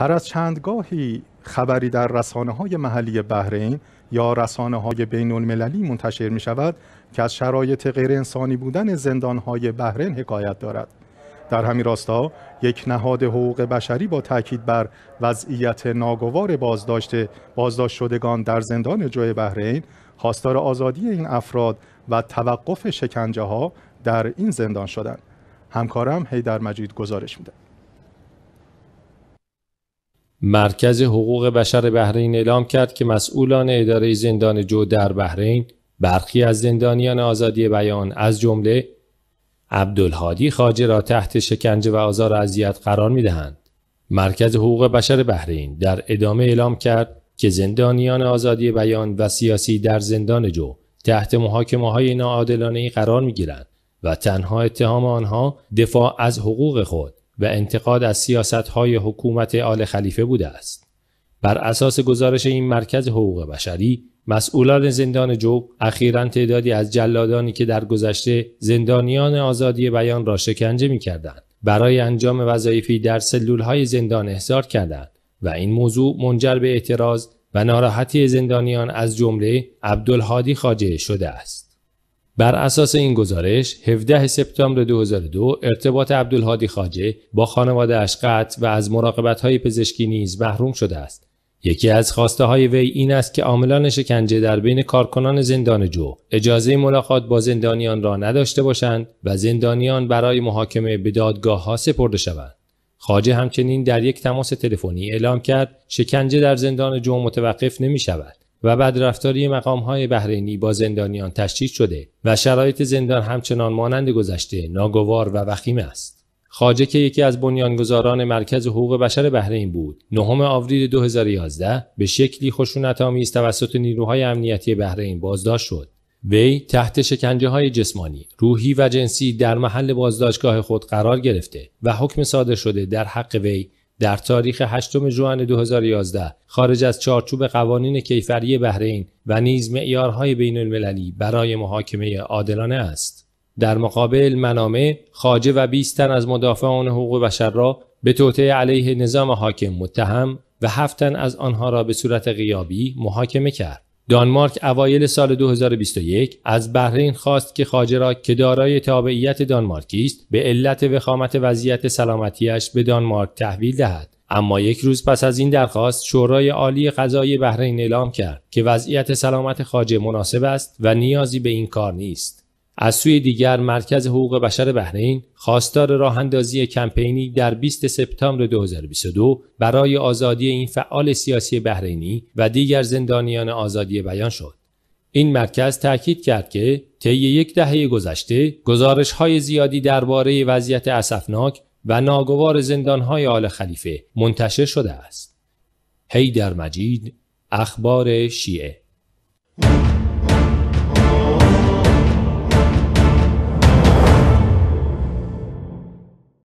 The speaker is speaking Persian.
هر از چندگاهی خبری در رسانه های محلی بحرین یا رسانه های بین المللی منتشر می شود که از شرایط غیر انسانی بودن زندان های بحرین حکایت دارد. در همین راستا یک نهاد حقوق بشری با تاکید بر وضعیت ناگوار بازداشت بازداشت شدگان در زندان جوی بحرین خواستار آزادی این افراد و توقف شکنجه ها در این زندان شدند همکارم هیدر مجید گزارش میده مرکز حقوق بشر بحرین اعلام کرد که مسئولان اداره زندان جو در بحرین برخی از زندانیان آزادی بیان از جمله عبدالهادی خاجه را تحت شکنجه و آزار اذیت قرار دهند. مرکز حقوق بشر بحرین در ادامه اعلام کرد که زندانیان آزادی بیان و سیاسی در زندان جو تحت محاکمه های ناعادلانه قرار می گیرند و تنها اتهام آنها دفاع از حقوق خود و انتقاد از سیاست های حکومت آل خلیفه بوده است. بر اساس گزارش این مرکز حقوق بشری، مسئولان زندان جوب اخیرا تعدادی از جلادانی که در گذشته زندانیان آزادی بیان را شکنجه می کردند برای انجام وظایفی در سلول های زندان احضار کردند و این موضوع منجر به اعتراض و ناراحتی زندانیان از جمله عبدالهادی خاجه شده است. بر اساس این گزارش 17 سپتامبر 2002 ارتباط عبدالهادی خاجه با خانواده اش قطع و از مراقبت های پزشکی نیز محروم شده است یکی از خواسته های وی این است که عاملان شکنجه در بین کارکنان زندان جو اجازه ملاقات با زندانیان را نداشته باشند و زندانیان برای محاکمه به دادگاه ها سپرده شوند خاجه همچنین در یک تماس تلفنی اعلام کرد شکنجه در زندان جو متوقف نمی شود و بدرفتاری مقام های بحرینی با زندانیان تشدید شده و شرایط زندان همچنان مانند گذشته ناگوار و وخیم است. خاجه که یکی از بنیانگذاران مرکز حقوق بشر بحرین بود، نهم آوریل 2011 به شکلی خشونت‌آمیز توسط نیروهای امنیتی بحرین بازداشت شد. وی تحت شکنجه های جسمانی، روحی و جنسی در محل بازداشتگاه خود قرار گرفته و حکم صادر شده در حق وی در تاریخ 8 ژوئن 2011 خارج از چارچوب قوانین کیفری بحرین و نیز معیارهای بین المللی برای محاکمه عادلانه است. در مقابل منامه خاجه و 20 تن از مدافعان حقوق بشر را به توطعه علیه نظام حاکم متهم و هفتن از آنها را به صورت غیابی محاکمه کرد. دانمارک اوایل سال 2021 از بحرین خواست که خاجه را که دارای تابعیت دانمارکی است به علت وخامت وضعیت سلامتیش به دانمارک تحویل دهد اما یک روز پس از این درخواست شورای عالی غذای بحرین اعلام کرد که وضعیت سلامت خاجه مناسب است و نیازی به این کار نیست از سوی دیگر مرکز حقوق بشر بحرین خواستار راه اندازی کمپینی در 20 سپتامبر 2022 برای آزادی این فعال سیاسی بحرینی و دیگر زندانیان آزادی بیان شد. این مرکز تاکید کرد که طی یک دهه گذشته گزارش های زیادی درباره وضعیت اسفناک و ناگوار زندان های آل خلیفه منتشر شده است. در مجید اخبار شیعه